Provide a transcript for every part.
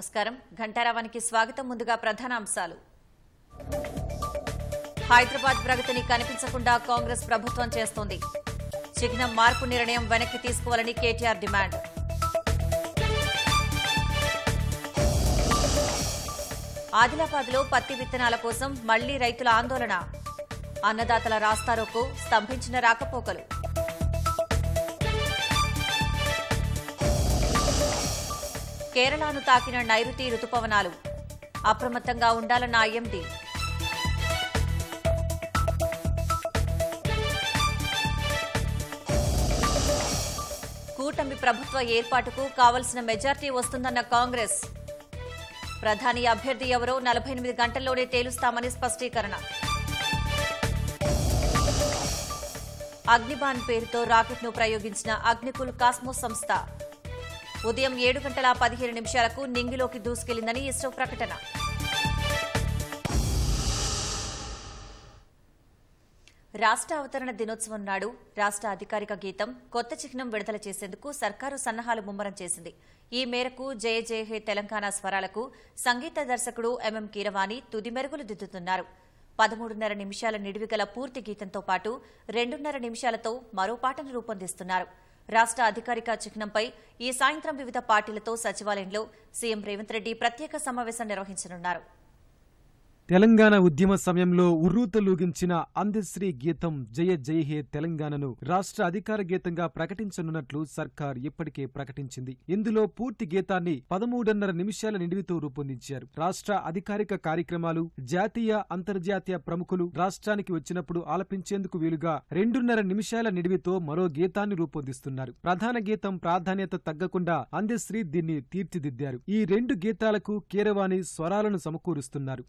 నమస్కారం ఘంటారావానికి స్వాగతం ముందుగా ప్రధాన అంశాలు హైదరాబాద్ ప్రగతిని కనిపించకుండా కాంగ్రెస్ ప్రభుత్వం చేస్తోంది చిహ్నం మార్పు నిర్ణయం వెనక్కి తీసుకోవాలని కేటీఆర్ డిమాండ్ ఆదిలాబాద్లో పత్తి విత్తనాల కోసం మళ్లీ రైతుల ఆందోళన అన్నదాతల రాస్తారోకు స్తంభించిన రాకపోకలు కేరళను తాకిన నైరుతి రుతుపవనాలు అప్రమత్తంగా ఉండాలన్న ఐఎండీ కూటమి ప్రభుత్వ ఏర్పాటుకు కావలసిన మెజార్టీ వస్తుందన్న కాంగ్రెస్ ప్రధాని అభ్యర్థి ఎవరో నలభై ఎనిమిది గంటల్లోనే తేలుస్తామని స్పష్టీకరణ అగ్నిబాన్ పేరుతో రాకెట్ను ప్రయోగించిన అగ్నికుల్ కాస్మోస్ సంస్థ ఉదయం ఏడు గంటల పదిహేను నిమిషాలకు నింగిలోకి దూసుకెళ్లిందని ఇస్రో ప్రకటన రాష్ట్ర అవతరణ దినోత్సవం నాడు రాష్ట్ర అధికారిక గీతం కొత్త చిహ్నం విడుదల చేసేందుకు సర్కారు సన్నాహాలు ముమ్మరం చేసింది ఈ మేరకు జయ జయ హే తెలంగాణ స్వరాలకు సంగీత దర్శకుడు ఎంఎం కీరవాణి తుది మెరుగులు దిద్దుతున్నారు పదమూడున్నర నిమిషాల నిడివిగల పూర్తి గీతంతో పాటు రెండున్నర నిమిషాలతో మరో పాటను రూపొందిస్తున్నారు రాష్ట అధికారిక చిహ్నంపై ఈ సాయంత్రం వివిధ పార్టీలతో సచివాలయంలో సీఎం రేవంత్ రెడ్డి ప్రత్యేక సమావేశం నిర్వహించనున్నారు తెలంగాణ ఉద్యమ సమయంలో ఉర్రూతలూగించిన అందశ్రీ గీతం జయ జయ హే తెలంగాణను రాష్ట్ర అధికార గీతంగా ప్రకటించనున్నట్లు సర్కార్ ఇప్పటికే ప్రకటించింది ఇందులో పూర్తి గీతాన్ని పదమూడున్నర నిమిషాల నిడివితో రూపొందించారు రాష్ట్ర అధికారిక కార్యక్రమాలు జాతీయ అంతర్జాతీయ ప్రముఖులు రాష్ట్రానికి వచ్చినప్పుడు ఆలపించేందుకు వీలుగా రెండున్నర నిమిషాల నిడివితో మరో గీతాన్ని రూపొందిస్తున్నారు ప్రధాన గీతం ప్రాధాన్యత తగ్గకుండా అందశ్రీ దీన్ని తీర్చిదిద్దారు ఈ రెండు గీతాలకు కీరవాణి స్వరాలను సమకూరుస్తున్నారు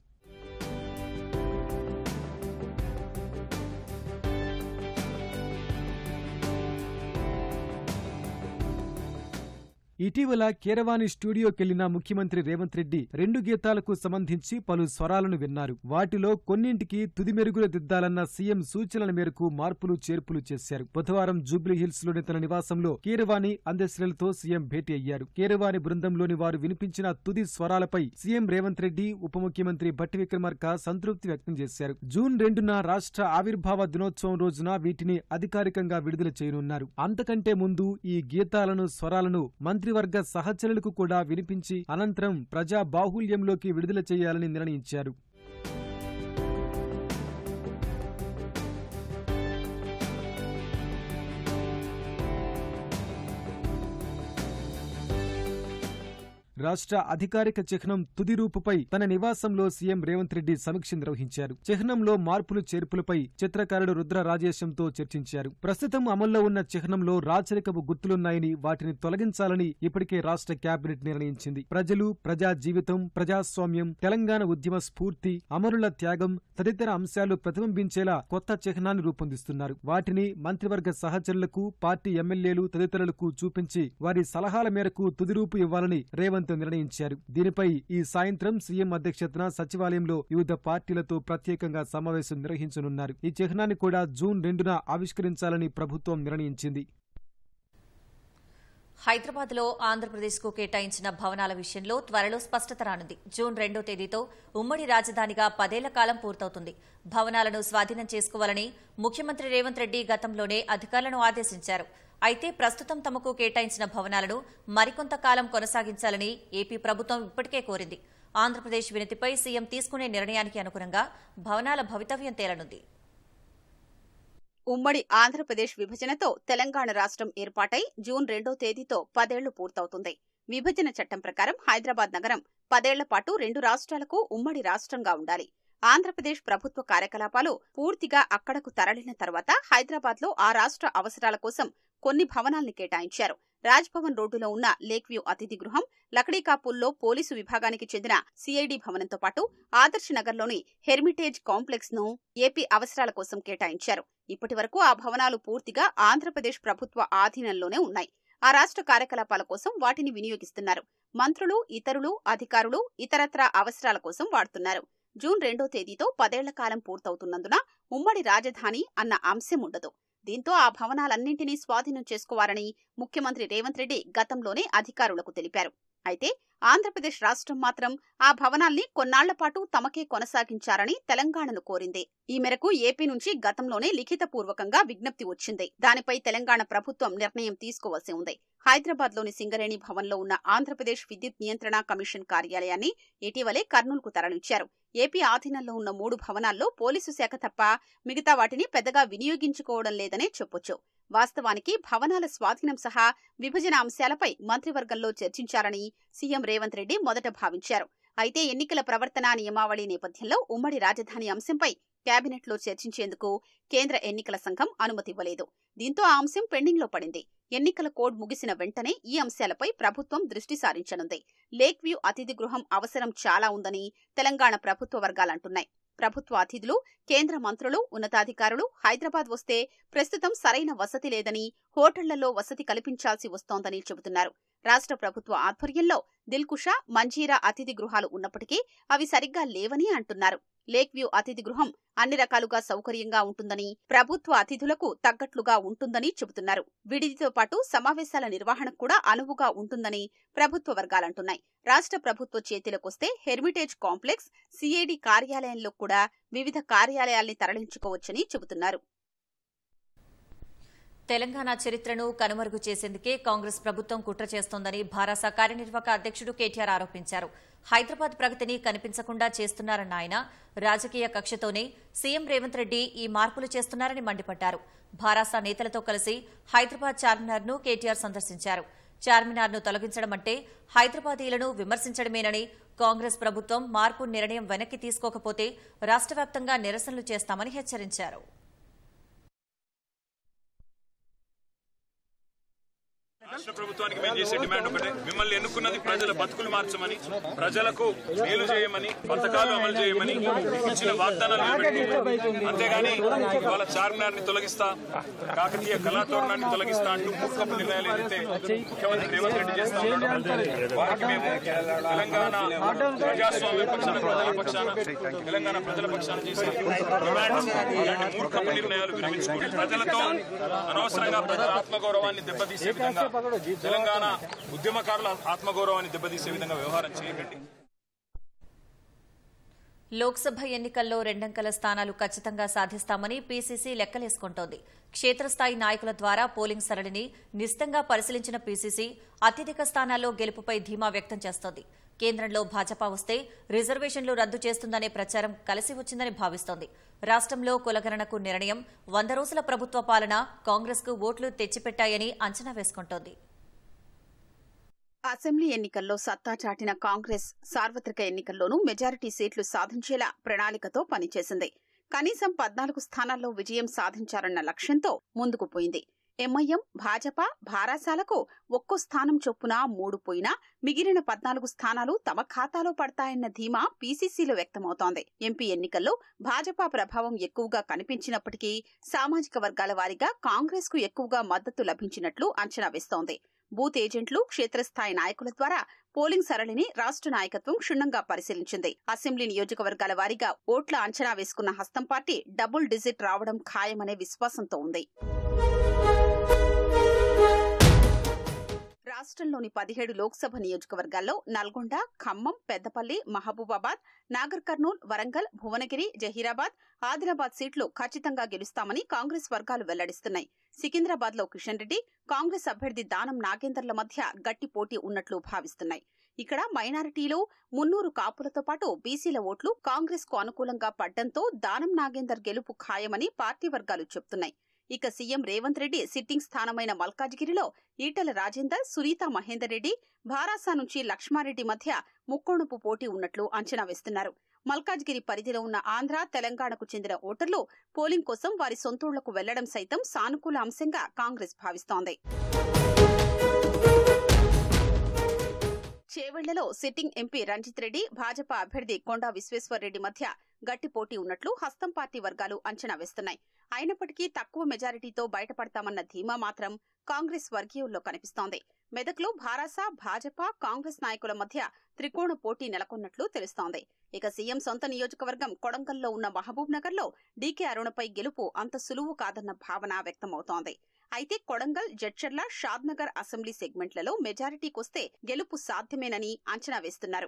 ఇటీవల కీరవాణి స్టూడియోకెళ్లిన ముఖ్యమంత్రి రేవంత్ రెడ్డి రెండు గీతాలకు సంబంధించి పలు స్వరాలను విన్నారు వాటిలో కొన్నింటికి తుది మెరుగులు దిద్దాలన్న సీఎం సూచనల మేరకు మార్పులు చేర్పులు చేశారు బుధవారం జూబ్లీహిల్స్ లోని తన నివాసంలో కీరవాణి అందశ్రలతో సీఎం భేటీ అయ్యారు కీరవాణి బృందంలోని వారు వినిపించిన తుది స్వరాలపై సీఎం రేవంత్ రెడ్డి ఉప ముఖ్యమంత్రి భట్టి విక్రమార్క సంతృప్తి వ్యక్తం చేశారు జూన్ రెండున రాష్ట్ర ఆవిర్భావ దినోత్సవం రోజున వీటిని అధికారికంగా విడుదల చేయనున్నారు అంతకంటే ముందు ఈ గీతాలను స్వరాలను మంత్రి మంత్రివర్గ సహచరులకు కూడా వినిపించి అనంతరం ప్రజా బాహుల్యంలోకి విడుదల చేయాలని నిర్ణయించారు రాష్ట్ర అధికారిక చిహ్నం తుది రూపుపై తన నివాసంలో సీఎం రేవంత్ రెడ్డి సమీక్ష నిర్వహించారు చిహ్నంలో మార్పులు చేర్పులపై చిత్రకారుడు రుద్ర రాజేశంతో చర్చించారు ప్రస్తుతం అమల్లో ఉన్న చిహ్నంలో రాచరికపు గుర్తులున్నాయని వాటిని తొలగించాలని ఇప్పటికే రాష్ట్ర కేబినెట్ నిర్ణయించింది ప్రజలు ప్రజా జీవితం ప్రజాస్వామ్యం తెలంగాణ ఉద్యమ స్ఫూర్తి అమరుల త్యాగం తదితర అంశాలు ప్రతిబింబించేలా కొత్త చిహ్నాన్ని రూపొందిస్తున్నారు వాటిని మంత్రివర్గ సహచరులకు పార్టీ ఎమ్మెల్యేలు తదితరులకు చూపించి వారి సలహాల మేరకు తుదిరూపు ఇవ్వాలని రేవంత్ తీసుకోవడంతో నిర్ణయించారు దీనిపై ఈ సాయంత్రం సీఎం అధ్యక్షతన సచివాలయంలో వివిధ పార్టీలతో ప్రత్యేకంగా సమావేశం నిర్వహించనున్నారు ఈ చిహ్నాన్ని కూడా జూన్ రెండున ఆవిష్కరించాలని ప్రభుత్వం నిర్ణయించింది హైదరాబాద్లో ఆంధ్రప్రదేశ్కు కేటాయించిన భవనాల విషయంలో త్వరలో స్పష్టత రానుంది జూన్ రెండో తేదీతో ఉమ్మడి రాజధానిగా పదేళ్ల కాలం పూర్తవుతుంది భవనాలను స్వాధీనం చేసుకోవాలని ముఖ్యమంత్రి రేవంత్ రెడ్డి గతంలోనే అధికారులను ఆదేశించారు అయితే ప్రస్తుతం తమకు కేటాయించిన భవనాలను మరికొంతకాలం కొనసాగించాలని ఏపీ ప్రభుత్వం ఇప్పటికే కోరింది ఆంధ్రప్రదేశ్ వినతిపై సీఎం తీసుకునే నిర్ణయానికి అనుగుణంగా భవనాల భవితవ్యం తేలనుంది ఉమ్మడి ఆంధ్రప్రదేశ్ విభజనతో తెలంగాణ రాష్ట్రం ఏర్పాటై జూన్ రెండో తేదీతో పదేళ్లు పూర్తవుతుంది విభజన చట్టం ప్రకారం హైదరాబాద్ నగరం పదేళ్ల పాటు రెండు రాష్ట్రాలకు ఉమ్మడి రాష్ట్రంగా ఉండాలి ఆంధ్రప్రదేశ్ ప్రభుత్వ కార్యకలాపాలు పూర్తిగా అక్కడకు తరలిన తర్వాత హైదరాబాద్లో ఆ రాష్ట్ర అవసరాల కోసం కొన్ని భవనాల్ని కేటాయించారు రాజ్భవన్ రోడ్డులో ఉన్న లేక్ వ్యూ అతిథి గృహం లక్డీకాపూల్లో పోలీసు విభాగానికి చెందిన సిఐడి భవనంతో పాటు ఆదర్శనగర్లోని హెర్మిటేజ్ కాంప్లెక్స్ ను ఏపీ అవసరాల కోసం కేటాయించారు ఇప్పటి ఆ భవనాలు పూర్తిగా ఆంధ్రప్రదేశ్ ప్రభుత్వ ఆధీనంలోనే ఉన్నాయి ఆ రాష్ట్ర కార్యకలాపాల కోసం వాటిని వినియోగిస్తున్నారు మంత్రులు ఇతరులు అధికారులు ఇతరత్ర అవసరాల కోసం వాడుతున్నారు జూన్ రెండో తేదీతో పదేళ్ల కాలం పూర్తవుతున్నందున ఉమ్మడి రాజధాని అన్న అంశం ఉండదు దీంతో ఆ భవనాలన్నింటినీ స్వాధీనం చేసుకోవాలని ముఖ్యమంత్రి రేవంత్ రెడ్డి గతంలోనే అధికారులకు తెలిపారు అయితే ఆంధ్రప్రదేశ్ రాష్ట్రం మాత్రం ఆ భవనాల్ని కొన్నాళ్లపాటు తమకే కొనసాగించారని తెలంగాణను కోరింది ఈ మేరకు ఏపీ నుంచి గతంలోనే లిఖితపూర్వకంగా విజ్ఞప్తి వచ్చింది దానిపై తెలంగాణ ప్రభుత్వం నిర్ణయం తీసుకోవాల్సి ఉంది హైదరాబాద్ లోని సింగరేణి భవన్లో ఉన్న ఆంధ్రప్రదేశ్ విద్యుత్ నియంత్రణ కమిషన్ కార్యాలయాన్ని ఇటీవలే కర్నూలుకు తరలించారు ఏపీ ఆధీనంలో ఉన్న మూడు భవనాల్లో పోలీసు శాఖ తప్ప మిగతా వాటిని పెద్దగా వినియోగించుకోవడం లేదనే చెప్పొచ్చు వాస్తవానికి భవనాల స్వాధీనం సహా విభజన అంశాలపై మంత్రివర్గంలో చర్చించారని సీఎం రేవంత్ రెడ్డి మొదట భావించారు అయితే ఎన్నికల ప్రవర్తనా నియమావళి నేపథ్యంలో ఉమ్మడి రాజధాని అంశంపై కేబినెట్లో చర్చించేందుకు కేంద్ర ఎన్నికల సంఘం అనుమతి ఇవ్వలేదు దీంతో ఆ అంశం పెండింగ్లో పడింది ఎన్నికల కోడ్ ముగిసిన వెంటనే ఈ అంశాలపై ప్రభుత్వం దృష్టి సారించనుంది లేక్ వ్యూ అతిథి గృహం అవసరం చాలా ఉందని తెలంగాణ ప్రభుత్వ వర్గాలంటున్నాయి ప్రభుత్వ అతిథులు కేంద్ర మంత్రులు ఉన్నతాధికారులు హైదరాబాద్ వస్తే ప్రస్తుతం సరైన వసతి లేదని హోటళ్లలో వసతి కల్పించాల్సి వస్తోందని చెబుతున్నారు రాష్ట్ర ప్రభుత్వ ఆధ్వర్యంలో దిల్కుషా మంజీరా అతిథి గృహాలు ఉన్నప్పటికీ అవి సరిగ్గా లేవని అంటున్నారు లేక్ వ్యూ అతిథి గృహం అన్ని రకాలుగా సౌకర్యంగా ఉంటుందని ప్రభుత్వ అతిథులకు తగ్గట్లుగా ఉంటుందని చెబుతున్నారు విడిదితో పాటు సమావేశాల నిర్వహణకు కూడా అనువుగా ఉంటుందని ప్రభుత్వ వర్గాలంటున్నాయి రాష్ట్ర ప్రభుత్వ చేతిలోకొస్తే హెర్మిటేజ్ కాంప్లెక్స్ సిఐడి కార్యాలయంలో కూడా వివిధ కార్యాలయాల్ని తరలించుకోవచ్చని చెబుతున్నారు తెలంగాణ చరిత్రను కనుమరుగు చేసేందుకే కాంగ్రెస్ ప్రభుత్వం కుట్ర చేస్తోందని భారస కార్యనిర్వాహక అధ్యక్షుడు కేటీఆర్ ఆరోపించారు హైదరాబాద్ ప్రగతిని కనిపించకుండా చేస్తున్నారన్న ఆయన రాజకీయ కక్షతోనే సీఎం రేవంత్ రెడ్డి ఈ మార్పులు చేస్తున్నారని మండిపడ్డారు భారాస నేతలతో కలిసి హైదరాబాద్ చార్మినార్ ను కేటీఆర్ సందర్శించారు చార్మినార్ను తొలగించడం అంటే హైదరాబాదీలను విమర్శించడమేనని కాంగ్రెస్ ప్రభుత్వం మార్పు నిర్ణయం వెనక్కి తీసుకోకపోతే రాష్ట్ర నిరసనలు చేస్తామని హెచ్చరించారు రాష్ట్ర ప్రభుత్వానికి మేము చేసే డిమాండ్ ఒకటే మిమ్మల్ని ఎన్నుకున్నది ప్రజల బతుకులు మార్చమని ప్రజలకు మేలు చేయమని పథకాలు అమలు చేయమని ఇచ్చిన వాగ్దానాలు నిలబెట్టుకోమని అంతేగాని వాళ్ళ చార్మినార్ని తొలగిస్తా కాకతీయ కళాతోరణాన్ని తొలగిస్తా అంటూ మూర్ఖపు నిర్ణయాలు ఏదైతే ముఖ్యమంత్రి రేవంత్ రెడ్డి చేస్తా మేము తెలంగాణ ప్రజాస్వామ్య పక్షాన ప్రజల పక్షాన తెలంగాణ ప్రజల పక్షాన చేసే డిమాండ్స్ మూర్ఖపు నిర్ణయాలు విరమించుకోండి ప్రజలతో అనవసరంగా ప్రజల ఆత్మగౌరవాన్ని దెబ్బతీసే విధంగా తెలంగాణ ఉద్యమకారుల ఆత్మగౌరవాన్ని దెబ్బతీసే విధంగా వ్యవహారం చేయకండి లోక్సభ ఎన్నికల్లో రెండంకల స్థానాలు ఖచ్చితంగా సాధిస్తామని పీసీసీ లెక్కలేసుకుంటోంది క్షేత్రస్థాయి నాయకుల ద్వారా పోలింగ్ సరళిని నిశితంగా పరిశీలించిన పీసీసీ అత్యధిక స్థానాల్లో గెలుపుపై ధీమా వ్యక్తం చేస్తోంది కేంద్రంలో భాజపా వస్తే రిజర్వేషన్లు రద్దు చేస్తుందనే ప్రచారం కలిసి వచ్చిందని భావిస్తోంది రాష్ట్రంలో కులగరణకు నిర్ణయం వంద రోజుల ప్రభుత్వ పాలన కాంగ్రెస్కు ఓట్లు తెచ్చిపెట్టాయని అంచనా వేసుకుంటోంది అసెంబ్లీ ఎన్నికల్లో సత్తా చాటిన కాంగ్రెస్ సార్వత్రిక ఎన్నికల్లోనూ మెజారిటీ సీట్లు సాధించేలా ప్రణాళికతో పనిచేసింది కనీసం పద్నాలుగు స్థానాల్లో విజయం సాధించాలన్న లక్ష్యంతో ముందుకు పోయింది ఎంఐఎం భాజపా భారాసాలకు ఒక్కో స్థానం చొప్పున మూడు పోయినా మిగిలిన పద్నాలుగు స్థానాలు తమ ఖాతాలో పడతాయన్న ధీమా పీసీసీలో వ్యక్తమవుతోంది ఎంపీ ఎన్నికల్లో భాజపా ప్రభావం ఎక్కువగా కనిపించినప్పటికీ సామాజిక వర్గాల వారీగా కాంగ్రెస్ కు ఎక్కువగా మద్దతు లభించినట్లు అంచనా వేస్తోంది బూత్ ఏజెంట్లు క్షేత్రస్థాయి నాయకుల ద్వారా పోలింగ్ సరళిని రాష్ట్ర నాయకత్వం క్షుణ్ణంగా పరిశీలించింది అసెంబ్లీ నియోజకవర్గాల వారీగా ఓట్ల అంచనా వేసుకున్న హస్తం పార్టీ డబుల్ డిజిట్ రావడం ఖాయమనే విశ్వాసంతో ఉంది రాష్ట్రంలోని పదిహేడు లోక్సభ నియోజకవర్గాల్లో నల్గొండ ఖమ్మం పెద్దపల్లి మహబూబాబాద్ నాగర్ కర్నూల్ వరంగల్ భువనగిరి జహీరాబాద్ ఆదిలాబాద్ సీట్లు ఖచ్చితంగా గెలుస్తామని కాంగ్రెస్ వర్గాలు వెల్లడిస్తున్నాయి సికింద్రాబాద్ లో కిషన్ రెడ్డి కాంగ్రెస్ అభ్యర్థి దానం నాగేందర్ల మధ్య గట్టి పోటీ ఉన్నట్లు భావిస్తున్నాయి ఇక్కడ మైనారిటీలు మున్నూరు కాపులతో పాటు బీసీల ఓట్లు కాంగ్రెస్ కు అనుకూలంగా పడ్డంతో దానం నాగేందర్ గెలుపు ఖాయమని పార్టీ వర్గాలు చెబుతున్నాయి ఇక సీఎం రేవంత్ రెడ్డి సిట్టింగ్ స్థానమైన మల్కాజ్గిరిలో ఈటల రాజేందర్ సునీత మహేందర్ రెడ్డి భారాసా నుంచి లక్ష్మారెడ్డి మధ్య ముక్కోణుపు పోటీ ఉన్నట్లు అంచనా వేస్తున్నారు మల్కాజ్గిరి పరిధిలో ఉన్న ఆంధ్ర తెలంగాణకు చెందిన ఓటర్లు పోలింగ్ కోసం వారి సొంతూళ్లకు వెళ్లడం సైతం సానుకూల అంశంగా కాంగ్రెస్ భావిస్తోంది చేవెళ్లలో సిట్టింగ్ ఎంపీ రంజిత్ రెడ్డి భాజపా అభ్యర్థి కొండా విశ్వేశ్వర్రెడ్డి మధ్య గట్టి పోటీ ఉన్నట్లు హస్తం పార్టీ వర్గాలు అంచనా వేస్తున్నాయి అయినప్పటికీ తక్కువ మెజారిటీతో బయటపడతామన్న ధీమా మాత్రం కాంగ్రెస్ వర్గీయుల్లో కనిపిస్తోంది మెదక్లో భారాస భాజపా కాంగ్రెస్ నాయకుల మధ్య త్రికోణ పోటీ నెలకొన్నట్లు తెలుస్తోంది ఇక సీఎం సొంత నియోజకవర్గం కొడంగల్లో ఉన్న మహబూబ్ నగర్లో డీకే అరుణపై గెలుపు అంత సులువు కాదన్న భావన వ్యక్తమవుతోంది అయితే కొడంగల్ జడ్చర్ల షాద్నగర్ అసెంబ్లీ సెగ్మెంట్లలో వస్తే గెలుపు సాధ్యమేనని అంచనా వేస్తున్నారు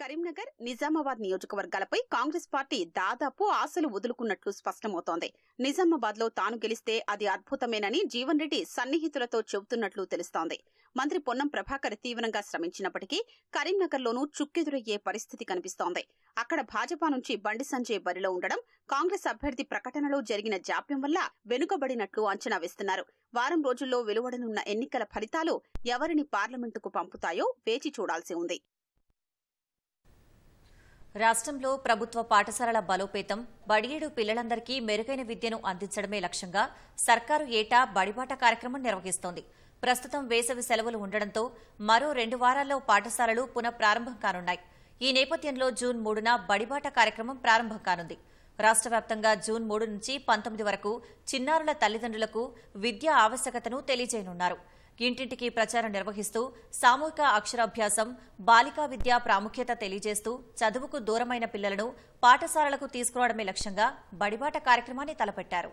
కరీంనగర్ నిజామాబాద్ నియోజకవర్గాలపై కాంగ్రెస్ పార్టీ దాదాపు ఆశలు వదులుకున్నట్లు స్పష్టమవుతోంది నిజామాబాద్ లో తాను గెలిస్తే అది అద్భుతమేనని జీవన్ రెడ్డి సన్నిహితులతో చెబుతున్నట్లు తెలుస్తోంది మంత్రి పొన్నం ప్రభాకర్ తీవ్రంగా శ్రమించినప్పటికీ కరీంనగర్లోనూ చుక్కెదురయ్యే పరిస్థితి కనిపిస్తోంది అక్కడ భాజపా నుంచి బండి సంజయ్ బరిలో ఉండడం కాంగ్రెస్ అభ్యర్థి ప్రకటనలో జరిగిన జాప్యం వల్ల వెనుకబడినట్లు అంచనా వేస్తున్నారు వారం రోజుల్లో వెలువడనున్న ఎన్నికల ఫలితాలు ఎవరిని పార్లమెంటుకు పంపుతాయో వేచి చూడాల్సి ఉంది రాష్ట్రంలో ప్రభుత్వ పాఠశాలల బలోపేతం బడియేడు పిల్లలందరికీ మెరుగైన విద్యను అందించడమే లక్ష్యంగా సర్కారు ఏటా బడిబాట కార్యక్రమం నిర్వహిస్తోంది ప్రస్తుతం వేసవి సెలవులు ఉండడంతో మరో రెండు వారాల్లో పాఠశాలలు పునఃప్రారంభం కానున్నాయి ఈ నేపథ్యంలో జూన్ మూడున బడిబాట కార్యక్రమం ప్రారంభం కానుంది రాష్ట్ర వ్యాప్తంగా జూన్ మూడు నుంచి పంతొమ్మిది వరకు చిన్నారుల తల్లిదండ్రులకు విద్యా ఆవశ్యకతను తెలియజేయనున్నారు ఇంటింటికి ప్రచారం నిర్వహిస్తూ సామూహిక అక్షరాభ్యాసం బాలికా విద్యా ప్రాముఖ్యత తెలియజేస్తూ చదువుకు దూరమైన పిల్లలను పాఠశాలలకు తీసుకురావడమే లక్ష్యంగా బడిబాట కార్యక్రమాన్ని తలపెట్టారు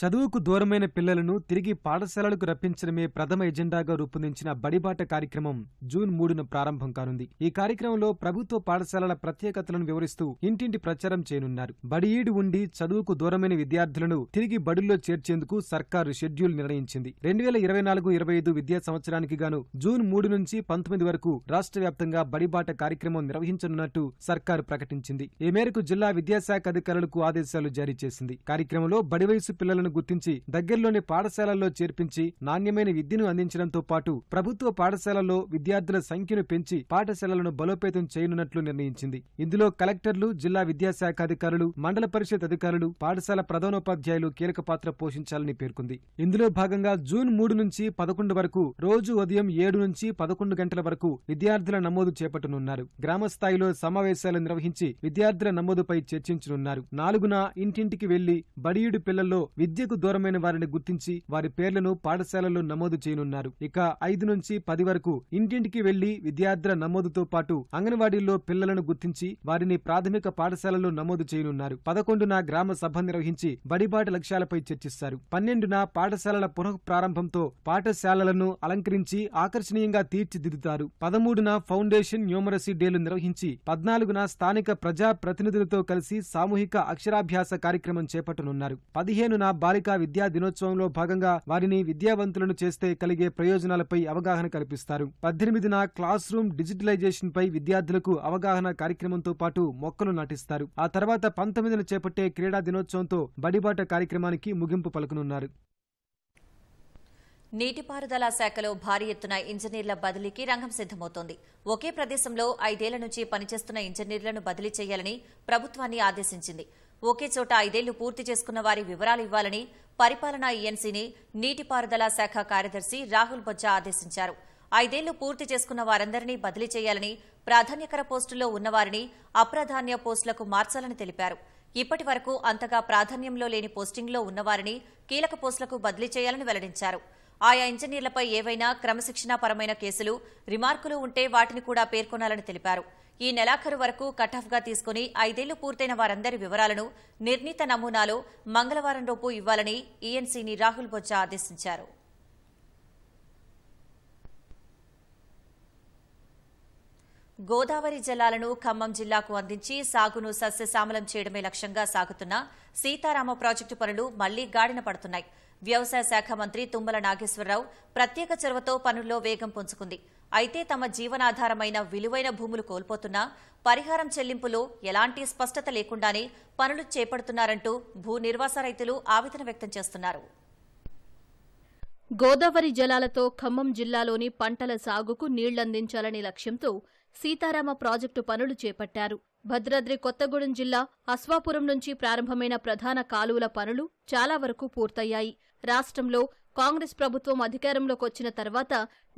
చదువుకు దూరమైన పిల్లలను తిరిగి పాఠశాలలకు రప్పించడమే ప్రథమ ఎజెండాగా రూపొందించిన బడిబాట కార్యక్రమం జూన్ మూడున ప్రారంభం కానుంది ఈ కార్యక్రమంలో ప్రభుత్వ పాఠశాలల ప్రత్యేకతలను వివరిస్తూ ఇంటింటి ప్రచారం చేయనున్నారు బడియీడు ఉండి చదువుకు దూరమైన విద్యార్థులను తిరిగి బడుల్లో చేర్చేందుకు సర్కారు షెడ్యూల్ నిర్ణయించింది రెండు వేల ఇరవై నాలుగు ఇరవై ఐదు విద్యా సంవత్సరానికి గాను జూన్ మూడు నుంచి పంతొమ్మిది వరకు రాష్ట్ర వ్యాప్తంగా బడిబాట కార్యక్రమం నిర్వహించనున్నట్టు సర్కారు ప్రకటించింది ఈ మేరకు జిల్లా విద్యాశాఖ అధికారులకు ఆదేశాలు జారీ చేసింది కార్యక్రమంలో బడి వయసు పిల్లలు విద్యార్థులను గుర్తించి దగ్గరలోని పాఠశాలల్లో చేర్పించి నాణ్యమైన విద్యను అందించడంతో పాటు ప్రభుత్వ పాఠశాలల్లో విద్యార్థుల సంఖ్యను పెంచి పాఠశాలలను బలోపేతం చేయనున్నట్లు నిర్ణయించింది ఇందులో కలెక్టర్లు జిల్లా విద్యాశాఖ అధికారులు మండల పరిషత్ అధికారులు పాఠశాల ప్రధానోపాధ్యాయులు కీలక పాత్ర పోషించాలని పేర్కొంది ఇందులో భాగంగా జూన్ మూడు నుంచి పదకొండు వరకు రోజు ఉదయం ఏడు నుంచి పదకొండు గంటల వరకు విద్యార్థుల నమోదు చేపట్టనున్నారు గ్రామ స్థాయిలో సమావేశాలు నిర్వహించి విద్యార్థుల నమోదుపై చర్చించనున్నారు నాలుగున ఇంటింటికి వెళ్లి బడియుడు పిల్లల్లో విద్యకు దూరమైన వారిని గుర్తించి వారి పేర్లను పాఠశాలలో నమోదు చేయనున్నారు ఇక ఐదు నుంచి పది వరకు ఇంటింటికి వెళ్లి విద్యార్థుల నమోదుతో పాటు అంగన్వాడీల్లో పిల్లలను గుర్తించి వారిని ప్రాథమిక పాఠశాలలో నమోదు చేయనున్నారు పదకొండున గ్రామ సభ నిర్వహించి బడిబాటి లక్ష్యాలపై చర్చిస్తారు పన్నెండున పాఠశాలల పునః ప్రారంభంతో పాఠశాలలను అలంకరించి ఆకర్షణీయంగా తీర్చిదిద్దుతారు పదమూడున ఫౌండేషన్ న్యూమరసీ డేలు నిర్వహించి పద్నాలుగున స్థానిక ప్రజా ప్రతినిధులతో కలిసి సామూహిక అక్షరాభ్యాస కార్యక్రమం చేపట్టనున్నారు పదిహేనున బాలికా విద్యా దినోత్సవంలో భాగంగా వారిని విద్యావంతులను చేస్తే కలిగే ప్రయోజనాలపై అవగాహన కల్పిస్తారు పద్దెనిమిదిన క్లాస్ రూమ్ డిజిటలైజేషన్ పై విద్యార్థులకు అవగాహన కార్యక్రమంతో పాటు మొక్కలు నాటిస్తారు ఆ తర్వాత పంతొమ్మిదిన చేపట్టే క్రీడా దినోత్సవంతో బడిబాట కార్యక్రమానికి ముగింపు పలుకునున్నారు నీటిపారుదల శాఖలో భారీ ఎత్తున ఇంజనీర్ల బదిలీకి రంగం సిద్దమవుతోంది ఒకే ప్రదేశంలో ఐదేళ్ల నుంచి పనిచేస్తున్న ఇంజనీర్లను బదిలీ చేయాలని ప్రభుత్వాన్ని ఆదేశించింది ఒకే చోట ఐదేళ్లు పూర్తి చేసుకున్న వారి వివరాలు ఇవ్వాలని పరిపాలనా ఏఎన్సీని నీటిపారుదల శాఖ కార్యదర్శి రాహుల్ బొజ్జా ఆదేశించారు ఐదేళ్లు పూర్తి చేసుకున్న వారందరినీ బదిలీ చేయాలని ప్రాధాన్యకర పోస్టుల్లో ఉన్నవారిని అప్రాధాన్య పోస్టులకు మార్చాలని తెలిపారు ఇప్పటి వరకు అంతగా ప్రాధాన్యంలో లేని పోస్టింగ్లో ఉన్నవారిని కీలక పోస్టులకు బదిలీ చేయాలని వెల్లడించారు ఆయా ఇంజనీర్లపై ఏవైనా క్రమశిక్షణాపరమైన కేసులు రిమార్కులు ఉంటే వాటిని కూడా పేర్కొనాలని తెలిపారు ఈ నెలాఖరు వరకు కటాఫ్గా తీసుకుని ఐదేళ్లు పూర్తయిన వారందరి వివరాలను నిర్ణీత నమూనాలో మంగళవారం లోపు ఇవ్వాలని ఈఎన్సీని e రాహుల్ బొజ్జా ఆదేశించారు గోదావరి జలాలను ఖమ్మం జిల్లాకు అందించి సాగును సస్యశామలం చేయడమే లక్ష్యంగా సాగుతున్న సీతారామ ప్రాజెక్టు పనులు మళ్లీ గాడిన పడుతున్నాయి వ్యవసాయ శాఖ మంత్రి తుమ్మల నాగేశ్వరరావు ప్రత్యేక చొరవతో పనుల్లో వేగం పుంజుకుంది అయితే తమ జీవనాధారమైన విలువైన భూములు కోల్పోతున్నా పరిహారం చెల్లింపులో ఎలాంటి స్పష్టత లేకుండానే పనులు చేపడుతున్నారంటూ భూ నిర్వాస రైతులు ఆవేదన వ్యక్తం చేస్తున్నారు గోదావరి జలాలతో ఖమ్మం జిల్లాలోని పంటల సాగుకు నీళ్లందించాలనే లక్ష్యంతో సీతారామ ప్రాజెక్టు పనులు చేపట్టారు భద్రాద్రి కొత్తగూడెం జిల్లా అస్వాపురం నుంచి ప్రారంభమైన ప్రధాన కాలువల పనులు చాలా వరకు పూర్తయ్యాయి రాష్ట్రంలో కాంగ్రెస్ ప్రభుత్వం అధికారంలోకి వచ్చిన తర్వాత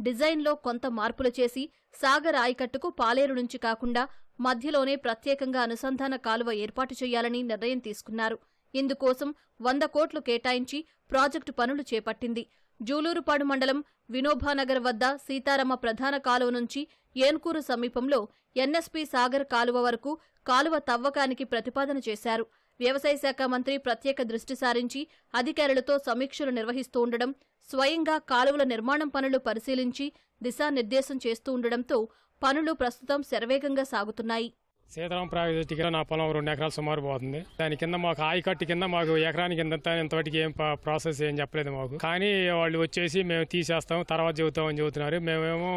డిజైన్లో కొంత మార్పులు చేసి సాగర్ ఆయకట్టుకు పాలేరు నుంచి కాకుండా మధ్యలోనే ప్రత్యేకంగా అనుసంధాన కాలువ ఏర్పాటు చేయాలని నిర్ణయం తీసుకున్నారు ఇందుకోసం వంద కోట్లు కేటాయించి ప్రాజెక్టు పనులు చేపట్టింది జూలూరుపాడు మండలం వినోభానగర్ వద్ద సీతారామ ప్రధాన కాలువ నుంచి ఏన్కూరు సమీపంలో ఎన్ఎస్పీ సాగర్ కాలువ వరకు కాలువ తవ్వకానికి ప్రతిపాదన చేశారు వ్యవసాయ శాఖ మంత్రి ప్రత్యేక దృష్టి సారించి అధికారులతో సమీక్షలు నిర్వహిస్తూ ఉండడం స్వయంగా కాలువల నిర్మాణం పనులు పరిశీలించి దిశానిర్దేశం చేస్తూ ఉండడంతో పనులు ప్రస్తుతం శరవేగంగా సాగుతున్నాయి సీతారాం ప్రాజెక్టు దగ్గర నా పొలం రెండు ఎకరాలు సుమారు పోతుంది దాని కింద మాకు కట్టి కింద మాకు ఎకరానికి ఇంత ఇంతవరకు ఏం ప్రాసెస్ ఏం చెప్పలేదు మాకు కానీ వాళ్ళు వచ్చేసి మేము తీసేస్తాం తర్వాత చెబుతాం అని చెబుతున్నారు మేమేమో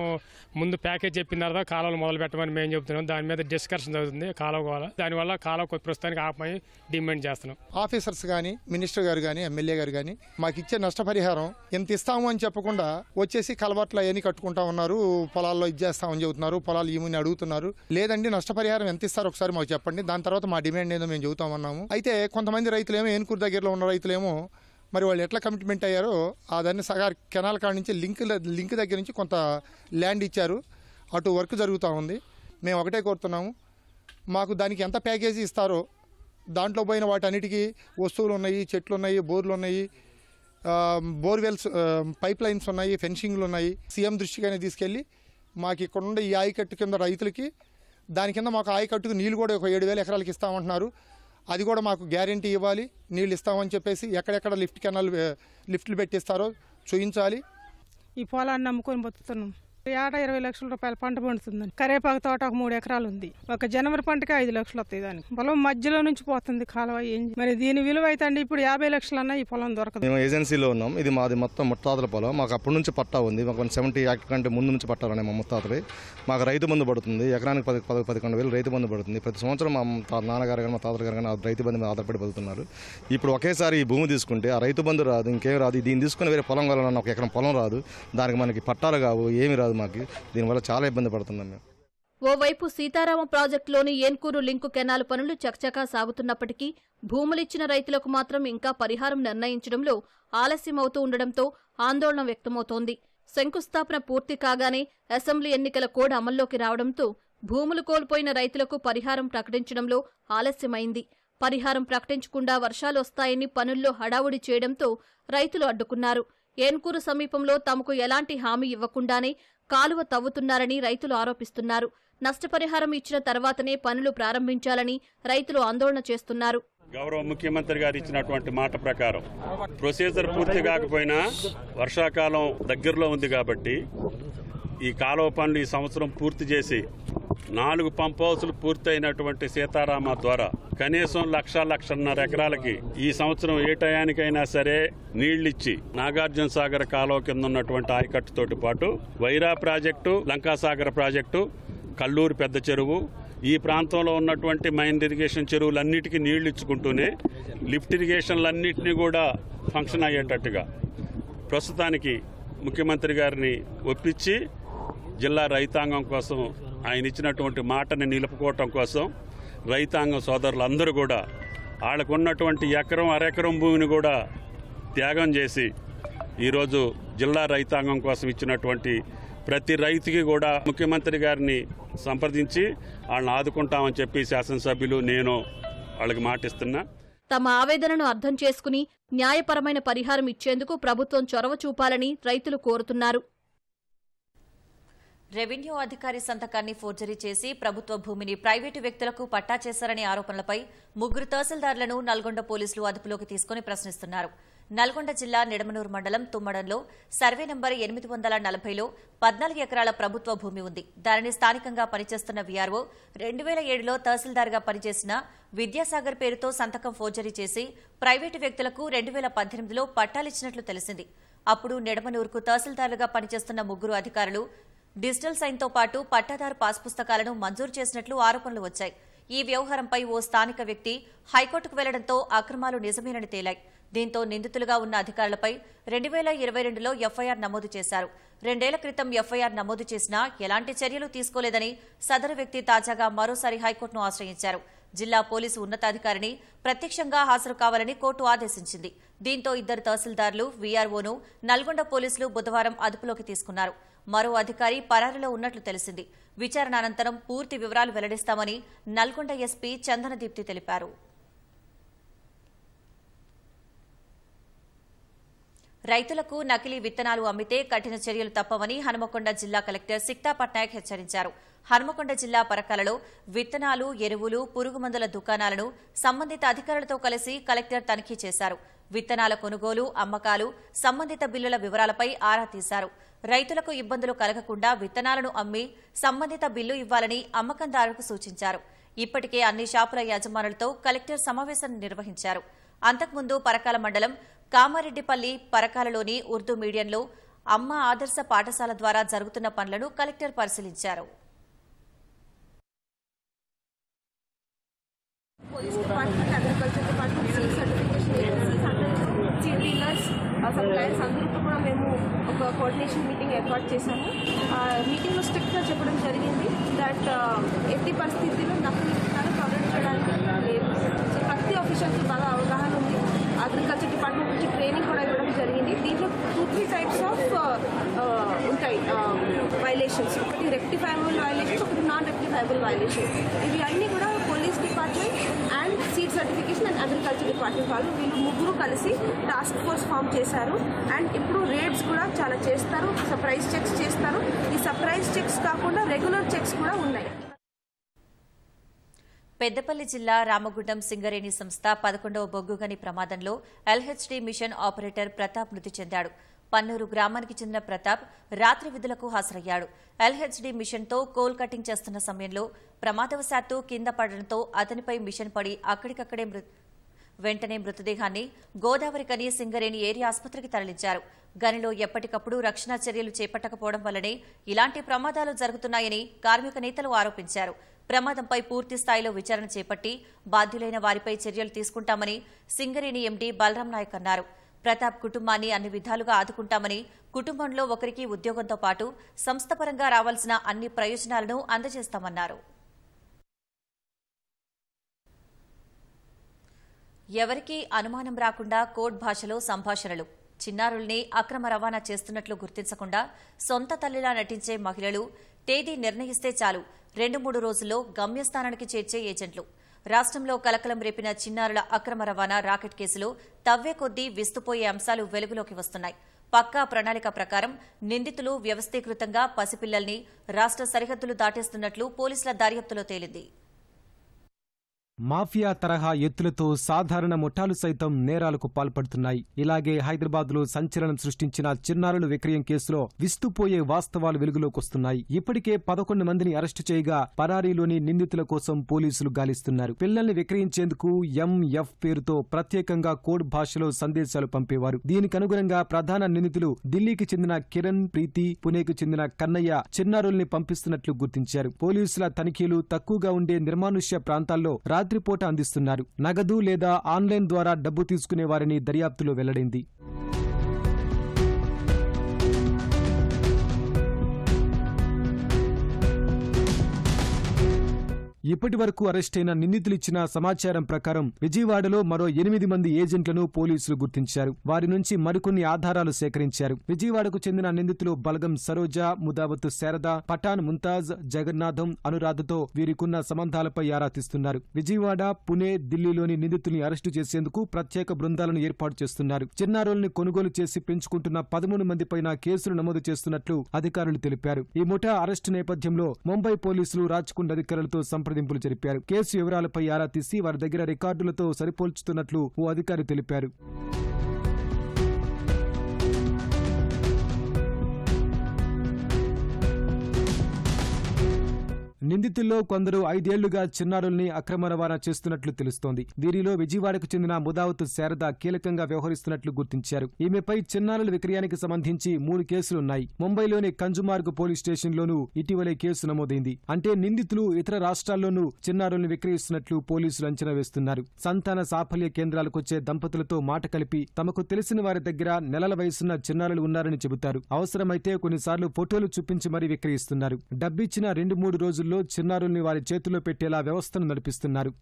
ముందు ప్యాకేజ్ చెప్పిన తర్వాత కాలంలో మొదలు పెట్టమని మేము చెబుతున్నాం దాని మీద డిస్కషన్ జరుగుతుంది కాలం కావాల దానివల్ల కాలువ ప్రస్తుతానికి ఆపమని డిమాండ్ చేస్తున్నాం ఆఫీసర్స్ కానీ మినిస్టర్ గారు కానీ ఎమ్మెల్యే గారు కానీ మాకు ఇచ్చే నష్టపరిహారం ఎంత ఇస్తాము అని చెప్పకుండా వచ్చేసి కలబట్లు అవన్నీ కట్టుకుంటా ఉన్నారు పొలాల్లో ఇది చేస్తామని చెబుతున్నారు పొలాలు ఏమని అడుగుతున్నారు లేదండి నష్టపరిహారం ఎంత ఇస్తారు ఒకసారి మాకు చెప్పండి దాని తర్వాత మా డిమాండ్ ఏందో మేము చెబుతామన్నాము అయితే కొంతమంది రైతులేమో ఏనుకూరు దగ్గరలో ఉన్న రైతులేమో మరి వాళ్ళు ఎట్లా కమిట్మెంట్ అయ్యారో ఆ దాన్ని సగార్ కెనాల్ కాడ నుంచి లింక్ లింక్ దగ్గర నుంచి కొంత ల్యాండ్ ఇచ్చారు అటు వర్క్ జరుగుతూ ఉంది మేము ఒకటే కోరుతున్నాము మాకు దానికి ఎంత ప్యాకేజీ ఇస్తారో దాంట్లో పోయిన వాటన్నిటికీ వస్తువులు ఉన్నాయి చెట్లు ఉన్నాయి బోర్లు ఉన్నాయి బోర్వెల్స్ పైప్ లైన్స్ ఉన్నాయి ఫెన్సింగ్లు ఉన్నాయి సీఎం దృష్టికైనా తీసుకెళ్ళి మాకు ఉండే ఈ ఆయకట్టు కింద రైతులకి దాని కింద మాకు ఆయకట్టుకు నీళ్ళు కూడా ఒక ఏడు వేల ఎకరాలకు ఇస్తామంటున్నారు అది కూడా మాకు గ్యారంటీ ఇవ్వాలి నీళ్ళు ఇస్తామని చెప్పేసి ఎక్కడెక్కడ లిఫ్ట్ కెనాల్ లిఫ్ట్లు పెట్టిస్తారో చూయించాలి ఈ పొలాన్ని నమ్ముకొని బతుకుతున్నాం ఏటా ఇరవై లక్షల రూపాయల పంట పండుతుంది కరేపాకు తోట ఒక మూడు ఎకరాలు ఉంది ఒక జనవరి పంటకి ఐదు లక్షలు వస్తాయి దానికి పొలం మధ్యలో నుంచి పోతుంది కాలువ ఏంటి మరి దీని విలువ అయితే అండి ఇప్పుడు యాభై లక్షలన్నా ఈ పొలం దొరకదు మేము ఏజెన్సీలో ఉన్నాం ఇది మాది మొత్తం ముత్తాతల పొలం మాకు అప్పటి నుంచి పట్టా ఉంది మాకు వన్ సెవెంటీ యాక్ట్ కంటే ముందు నుంచి పట్టాలని మా ముత్తాతలు మాకు రైతు బంధు పడుతుంది ఎకరానికి పది పది పదకొండు వేలు రైతు బంధు పడుతుంది ప్రతి సంవత్సరం మా నాన్నగారు కానీ మా తాతలు గారు కానీ రైతు బంధు మీద ఆధారపడి పడుతున్నారు ఇప్పుడు ఒకేసారి ఈ భూమి తీసుకుంటే ఆ రైతు బంధు రాదు ఇంకేం రాదు దీన్ని తీసుకుని వేరే పొలం వల్ల ఒక ఎకరం పొలం రాదు దానికి మనకి పట్టాలు కావు ఏమి రాదు మాకు దీనివల్ల చాలా ఇబ్బంది పడుతున్నాం మేము ఓవైపు సీతారామ ప్రాజెక్టులోని ఏన్కూరు లింకు కెనాల్ పనులు చకచకా సాగుతున్నప్పటికీ భూములిచ్చిన రైతులకు మాత్రం ఇంకా పరిహారం నిర్ణయించడంలో ఆలస్యమవుతూ ఉండడంతో ఆందోళన వ్యక్తమవుతోంది శంకుస్థాపన పూర్తి కాగానే అసెంబ్లీ ఎన్నికల కోడ్ అమల్లోకి రావడంతో భూములు కోల్పోయిన రైతులకు పరిహారం ప్రకటించడంలో ఆలస్యమైంది పరిహారం ప్రకటించకుండా వర్షాలొస్తాయని పనుల్లో హడావుడి చేయడంతో రైతులు అడ్డుకున్నారు ఏన్కూరు సమీపంలో తమకు ఎలాంటి హామీ ఇవ్వకుండానే కాలువ తవ్వుతున్నారని రైతులు ఆరోపిస్తున్నారు నష్టపరిహారం ఇచ్చిన తర్వాతనే పనులు ప్రారంభించాలని రైతులు ఆందోళన చేస్తున్నారు గౌరవ ముఖ్యమంత్రి గారు ఇచ్చినటువంటి మాట ప్రకారం ప్రొసీజర్ పూర్తి కాకపోయినా వర్షాకాలం దగ్గరలో ఉంది కాబట్టి ఈ కాలువ పనులు ఈ సంవత్సరం పూర్తి చేసి నాలుగు పంప్ హౌస్లు పూర్తయినటువంటి సీతారామ ద్వారా కనీసం లక్ష లక్షన్నర ఎకరాలకి ఈ సంవత్సరం ఏ టయానికైనా సరే నీళ్లిచ్చి నాగార్జున సాగర్ కాలువ కింద ఉన్నటువంటి ఆయకట్టుతోటి పాటు వైరా ప్రాజెక్టు లంకాసాగర్ ప్రాజెక్టు కల్లూరు పెద్ద చెరువు ఈ ప్రాంతంలో ఉన్నటువంటి మైన్ ఇరిగేషన్ చెరువులన్నిటికీ నీళ్లు ఇచ్చుకుంటూనే లిఫ్ట్ ఇరిగేషన్లన్నింటినీ కూడా ఫంక్షన్ అయ్యేటట్టుగా ప్రస్తుతానికి ముఖ్యమంత్రి గారిని ఒప్పించి జిల్లా రైతాంగం కోసం ఆయన ఇచ్చినటువంటి మాటని నిలుపుకోవటం కోసం రైతాంగం సోదరులందరూ కూడా వాళ్ళకు ఉన్నటువంటి ఎకరం అరెకరం భూమిని కూడా త్యాగం చేసి ఈరోజు జిల్లా రైతాంగం కోసం ఇచ్చినటువంటి ప్రతి రైతుకి కూడా ముఖ్యమంత్రి గారిని సంప్రదించి వాళ్ళని ఆదుకుంటామని చెప్పి శాసనసభ్యులు నేను వాళ్ళకి మాటిస్తున్నా తమ ఆవేదనను అర్థం చేసుకుని న్యాయపరమైన పరిహారం ఇచ్చేందుకు ప్రభుత్వం చొరవ చూపాలని రైతులు కోరుతున్నారు రెవెన్యూ అధికారి సంతకాన్ని ఫోర్జరీ చేసి ప్రభుత్వ భూమిని ప్రైవేటు వ్యక్తులకు పట్టా చేశారనే ఆరోపణలపై ముగ్గురు తహసీల్దార్లను నల్గొండ పోలీసులు అదుపులోకి తీసుకుని ప్రశ్నిస్తున్నారు నల్గొండ జిల్లా నిడమనూరు మండలం తుమ్మడంలో సర్వే నెంబర్ ఎనిమిది వందల నలభైలో పద్నాలుగు ఎకరాల ప్రభుత్వ భూమి ఉంది దానిని స్థానికంగా పనిచేస్తున్న వీఆర్ఓ రెండు వేల ఏడులో తహసీల్దార్గా పనిచేసిన విద్యాసాగర్ పేరుతో సంతకం ఫోర్జరీ చేసి ప్రైవేటు వ్యక్తులకు రెండు పేల పద్దెనిమిదిలో పట్టాలిచ్చినట్లు తెలిసింది అప్పుడు నిడమనూరుకు తహసీల్దార్లుగా పనిచేస్తున్న ముగ్గురు అధికారులు డిజిటల్ సైన్తో పాటు పట్టాదారు పాస్ పుస్తకాలను మంజూరు చేసినట్లు ఆరోపణలు వచ్చాయి ఈ వ్యవహారంపై ఓ స్థానిక వ్యక్తి హైకోర్టుకు వెళ్లడంతో అక్రమాలు నిజమేనని తేలాయి దీంతో నిందితులుగా ఉన్న అధికారులపై రెండు వేల ఇరవై రెండులో ఎఫ్ఐఆర్ నమోదు చేశారు రెండేళ్ల క్రితం ఎఫ్ఐఆర్ నమోదు చేసినా ఎలాంటి చర్యలు తీసుకోలేదని సదరు వ్యక్తి తాజాగా మరోసారి హైకోర్టును ఆశ్రయించారు జిల్లా పోలీసు ఉన్నతాధికారిని ప్రత్యక్షంగా హాజరు కావాలని కోర్టు ఆదేశించింది దీంతో ఇద్దరు తహసీల్దార్లు వీఆర్ఓను నల్గొండ పోలీసులు బుధవారం అదుపులోకి తీసుకున్నారు మరో అధికారి పరారిలో ఉన్నట్లు తెలిసింది విచారణ అనంతరం పూర్తి వివరాలు వెల్లడిస్తామని నల్గొండ ఎస్పీ చందనదీప్తి తెలిపారు రైతులకు నకిలీ విత్తనాలు అమ్మితే కఠిన చర్యలు తప్పవని హనుమకొండ జిల్లా కలెక్టర్ సిక్తా పట్నాయక్ హెచ్చరించారు హర్మకొండ జిల్లా పరకాలలో విత్తనాలు ఎరువులు పురుగుమందుల దుకాణాలను సంబంధిత అధికారులతో కలిసి కలెక్టర్ తనిఖీ చేశారు విత్తనాల కొనుగోలు అమ్మకాలు సంబంధిత బిల్లుల వివరాలపై ఆరా తీశారు రైతులకు ఇబ్బందులు కలగకుండా విత్తనాలను అమ్మి సంబంధిత బిల్లు ఇవ్వాలని అమ్మకందారులకు సూచించారు ఇప్పటికే అన్ని షాపుల యాజమానులతో కలెక్టర్ సమావేశం నిర్వహించారు అంతకుముందు పరకాల మండలం కామారెడ్డిపల్లి పరకాలలోని ఉర్దూ మీడియంలో అమ్మ ఆదర్శ పాఠశాల ద్వారా జరుగుతున్న పనులను కలెక్టర్ పరిశీలించారు police department agriculture department self certification agencies అందరూ సీడ్ డీలర్స్ సప్లయర్స్ అందరితో కూడా మేము ఒక కోఆర్డినేషన్ మీటింగ్ ఏర్పాటు చేశాము మీటింగ్లో స్ట్రిక్ట్గా చెప్పడం జరిగింది దట్ ఎట్టి పరిస్థితిలో నకిలీ విత్తనాలు కవరేట్ లేదు సో ప్రతి ఆఫీసర్కి బాగా అవగాహన ఉంది అగ్రికల్చర్ డిపార్ట్మెంట్ నుంచి ట్రైనింగ్ కూడా ఇవ్వడం జరిగింది దీంట్లో టూ త్రీ టైప్స్ ఆఫ్ ఉంటాయి వైలేషన్స్ ఒకటి రెక్టిఫైబుల్ వైలేషన్స్ ఒకటి నాన్ రెక్టిఫైబుల్ వైలేషన్స్ ఇవి అన్నీ కూడా forest department and seed certification and agriculture department వాళ్ళు వీళ్ళు ముగ్గురు కలిసి టాస్క్ ఫోర్స్ ఫామ్ చేశారు అండ్ ఇప్పుడు రేట్స్ కూడా చాలా చేస్తారు సర్ప్రైజ్ చెక్స్ చేస్తారు ఈ సర్ప్రైజ్ చెక్స్ కాకుండా రెగ్యులర్ చెక్స్ కూడా ఉన్నాయి పెద్దపల్లి జిల్లా రామగుండం సింగరేణి సంస్థ పదకొండవ బొగ్గుగని ప్రమాదంలో ఎల్హెచ్డీ మిషన్ ఆపరేటర్ ప్రతాప్ మృతి చెందాడు పన్నూరు గ్రామానికి చెందిన ప్రతాప్ రాత్రి విధులకు హాజరయ్యాడు ఎల్హెచ్డి మిషన్తో కోల్ కటింగ్ చేస్తున్న సమయంలో ప్రమాదవశాత్తు కింద పడడంతో అతనిపై మిషన్ పడి అక్కడికక్కడే వెంటనే మృతదేహాన్ని గోదావరి కని సింగరేణి ఏరియా ఆసుపత్రికి తరలించారు గనిలో ఎప్పటికప్పుడు రక్షణ చర్యలు చేపట్టకపోవడం వల్లనే ఇలాంటి ప్రమాదాలు జరుగుతున్నాయని కార్మిక నేతలు ఆరోపించారు ప్రమాదంపై పూర్తి స్థాయిలో విచారణ చేపట్టి బాధ్యులైన వారిపై చర్యలు తీసుకుంటామని సింగరేణి ఎండీ బలరాం నాయక్ అన్నారు ప్రతాప్ కుటుంబాన్ని అన్ని విధాలుగా ఆదుకుంటామని కుటుంబంలో ఒకరికి ఉద్యోగంతో పాటు సంస్థపరంగా రావాల్సిన అన్ని ప్రయోజనాలను అందజేస్తామన్నారు ఎవరికీ అనుమానం రాకుండా కోడ్ భాషలో సంభాషణలు చిన్నారుల్ని అక్రమ రవాణా చేస్తున్నట్లు గుర్తించకుండా సొంత తల్లిలా నటించే మహిళలు తేదీ నిర్ణయిస్తే చాలు రెండు మూడు రోజుల్లో గమ్యస్థానానికి చేర్చే ఏజెంట్లు రాష్ట్రంలో కలకలం రేపిన చిన్నారుల అక్రమ రవాణా రాకెట్ కేసులో తవ్వే కొద్దీ విస్తుపోయే అంశాలు వెలుగులోకి వస్తున్నాయి పక్కా ప్రణాళిక ప్రకారం నిందితులు వ్యవస్థీకృతంగా పసిపిల్లల్ని రాష్ట సరిహద్దులు దాటేస్తున్నట్లు పోలీసుల దర్యాప్తులో తేలింది మాఫియా తరహా ఎత్తులతో సాధారణ ముఠాలు సైతం నేరాలకు పాల్పడుతున్నాయి ఇలాగే హైదరాబాద్ లో సంచలనం సృష్టించిన చిన్నారుల విక్రయం కేసులో విస్తుపోయే వాస్తవాలు వెలుగులోకొస్తున్నాయి ఇప్పటికే పదకొండు మందిని అరెస్టు చేయగా పరారీలోని నిందితుల కోసం పోలీసులు గాలిస్తున్నారు పిల్లల్ని విక్రయించేందుకు ఎంఎఫ్ పేరుతో ప్రత్యేకంగా కోడ్ భాషలో సందేశాలు పంపేవారు దీనికి అనుగుణంగా ప్రధాన నిందితులు ఢిల్లీకి చెందిన కిరణ్ ప్రీతి పుణేకు చెందిన కన్నయ్య చిన్నారుల్ని పంపిస్తున్నట్లు గుర్తించారు పోలీసుల తనిఖీలు తక్కువగా ఉండే నిర్మానుష్య ప్రాంతాల్లో రాత్రిపూట అందిస్తున్నారు నగదు లేదా ఆన్లైన్ ద్వారా డబ్బు తీసుకునే వారిని దర్యాప్తులో వెల్లడైంది ఇప్పటి వరకు అరెస్టైన నిందితులిచ్చిన సమాచారం ప్రకారం విజయవాడలో మరో ఎనిమిది మంది ఏజెంట్లను పోలీసులు గుర్తించారు వారి నుంచి మరికొన్ని ఆధారాలు సేకరించారు విజయవాడకు చెందిన నిందితులు బలగం సరోజ ముదావత్ శారద పఠాన్ ముంతాజ్ జగన్నాథం అనురాధతో వీరికున్న సంబంధాలపై ఆరా తీస్తున్నారు విజయవాడ పుణే ఢిల్లీలోని నిందితుల్ని అరెస్టు చేసేందుకు ప్రత్యేక బృందాలను ఏర్పాటు చేస్తున్నారు చిన్నారుల్ని కొనుగోలు చేసి పెంచుకుంటున్న పదమూడు పైన కేసులు నమోదు చేస్తున్నట్లు అధికారులు తెలిపారు ఈ ముఠా అరెస్టు నేపథ్యంలో ముంబై పోలీసులు రాజ్కుండ్ అధికారులతో సంప్రదించారు సంప్రదింపులు జరిపారు కేసు వివరాలపై ఆరా తీసి వారి దగ్గర రికార్డులతో సరిపోల్చుతున్నట్లు ఓ అధికారి తెలిపారు నిందితుల్లో కొందరు ఐదేళ్లుగా చిన్నారుల్ని అక్రమ రవాణా చేస్తున్నట్లు తెలుస్తోంది దీనిలో విజయవాడకు చెందిన ముదావత్ శారద కీలకంగా వ్యవహరిస్తున్నట్లు గుర్తించారు ఈమెపై చిన్నారుల విక్రయానికి సంబంధించి మూడు కేసులున్నాయి ముంబైలోని కంజుమార్గ్ పోలీస్ స్టేషన్లోనూ ఇటీవలే కేసు నమోదైంది అంటే నిందితులు ఇతర రాష్ట్రాల్లోనూ చిన్నారుల్ని విక్రయిస్తున్నట్లు పోలీసులు అంచనా వేస్తున్నారు సంతాన సాఫల్య కేంద్రాలకొచ్చే దంపతులతో మాట కలిపి తమకు తెలిసిన వారి దగ్గర నెలల వయసున్న చిన్నారులు ఉన్నారని చెబుతారు అవసరమైతే కొన్నిసార్లు ఫోటోలు చూపించి మరీ విక్రయిస్తున్నారు డబ్బిచ్చిన రెండు మూడు రోజుల్లో చిన్నారుల్ని వారి చేతిలో పెట్టేలా వ్యవస్థను నడిపిస్తున్నారు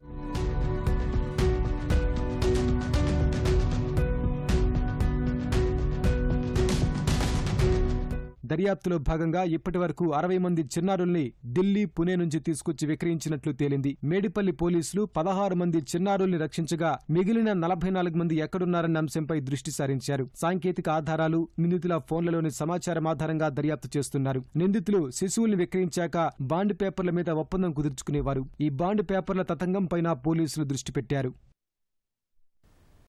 దర్యాప్తులో భాగంగా ఇప్పటి వరకు అరవై మంది చిన్నారుల్ని ఢిల్లీ పుణే నుంచి తీసుకొచ్చి విక్రయించినట్లు తేలింది మేడిపల్లి పోలీసులు పదహారు మంది చిన్నారుల్ని రక్షించగా మిగిలిన నలభై నాలుగు మంది ఎక్కడున్నారన్న అంశంపై దృష్టి సారించారు సాంకేతిక ఆధారాలు నిందితుల ఫోన్లలోని సమాచారం ఆధారంగా దర్యాప్తు చేస్తున్నారు నిందితులు శిశువుల్ని విక్రయించాక బాండ్ పేపర్ల మీద ఒప్పందం కుదుర్చుకునేవారు ఈ బాండ్ పేపర్ల తతంగం పైన పోలీసులు దృష్టి పెట్టారు